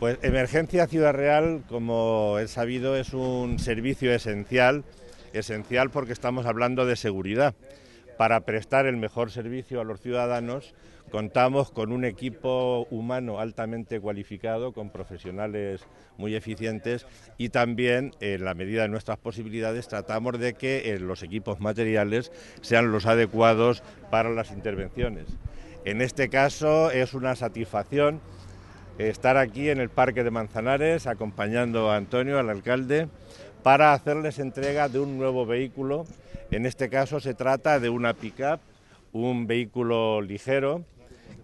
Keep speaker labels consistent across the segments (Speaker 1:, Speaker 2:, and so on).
Speaker 1: Pues Emergencia Ciudad Real, como es sabido, es un servicio
Speaker 2: esencial, esencial porque estamos hablando de seguridad. Para prestar el mejor servicio a los ciudadanos, contamos con un equipo humano altamente cualificado, con profesionales muy eficientes y también, en la medida de nuestras posibilidades, tratamos de que eh, los equipos materiales sean los adecuados para las intervenciones. En este caso es una satisfacción estar aquí en el Parque de Manzanares acompañando a Antonio, al alcalde, para hacerles entrega de un nuevo vehículo. En este caso se trata de una pick-up, un vehículo ligero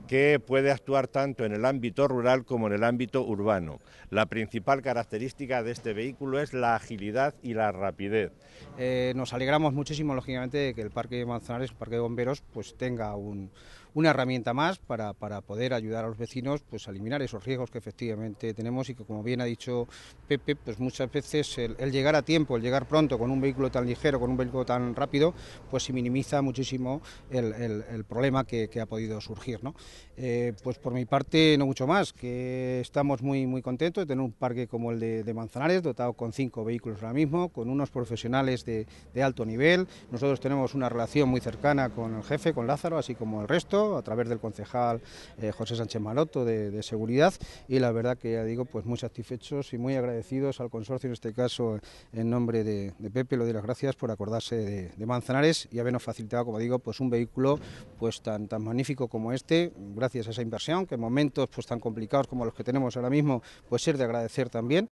Speaker 2: que puede actuar tanto en el ámbito rural como en el ámbito urbano. La principal característica de este vehículo es la agilidad y la rapidez. Eh, nos alegramos muchísimo, lógicamente, de que el Parque de Manzanares, el Parque de Bomberos,
Speaker 3: pues tenga una herramienta más para, poder ayudar a los vecinos pues, a eliminar esos riesgos que efectivamente tenemos y que, como bien ha dicho Pepe, pues muchas veces el, llegar a tiempo, el llegar pronto con un vehículo tan ligero, con un vehículo tan rápido, pues se minimiza muchísimo el, problema que, que, ha podido surgir. ¿no? Eh, pues por mi parte no mucho más, que estamos muy, muy contentos de tener un parque como el de, Manzanares, dotado con cinco vehículos ahora mismo, con unos profesionales de, alto nivel. Nosotros tenemos una relación muy cercana con el jefe, con Lázaro, así como el resto, a través del concejal eh, José Sánchez Maroto de, Seguridad. Y la verdad que ya digo, pues muy satisfechos y muy agradecidos al consorcio, en este caso en nombre de, Pepe, lo doy las gracias por acordarse de, Manzanares y habernos facilitado, como digo, pues un vehículo pues tan, tan magnífico como este gracias a esa inversión, que en momentos pues, tan complicados como los que
Speaker 1: tenemos ahora mismo, pues ser de agradecer también.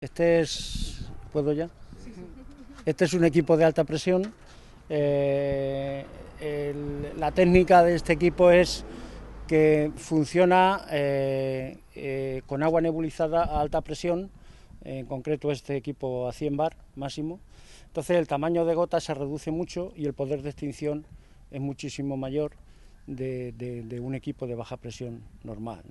Speaker 1: Este es, ¿puedo ya? Este es un equipo de alta presión.
Speaker 4: Eh, la técnica de este equipo es que funciona eh, eh, con agua nebulizada a alta presión, en concreto este equipo a 100 bar máximo. Entonces el tamaño de gota se reduce mucho y el poder de extinción es muchísimo mayor de, un equipo de baja presión
Speaker 1: normal.